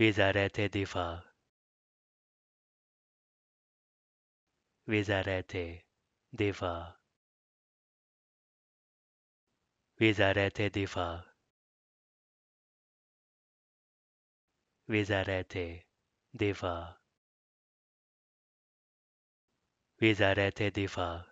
थे दिफ़ा थे दिफ़ा थे दिफ़ा थे दिफ़ा थे दिफ़ा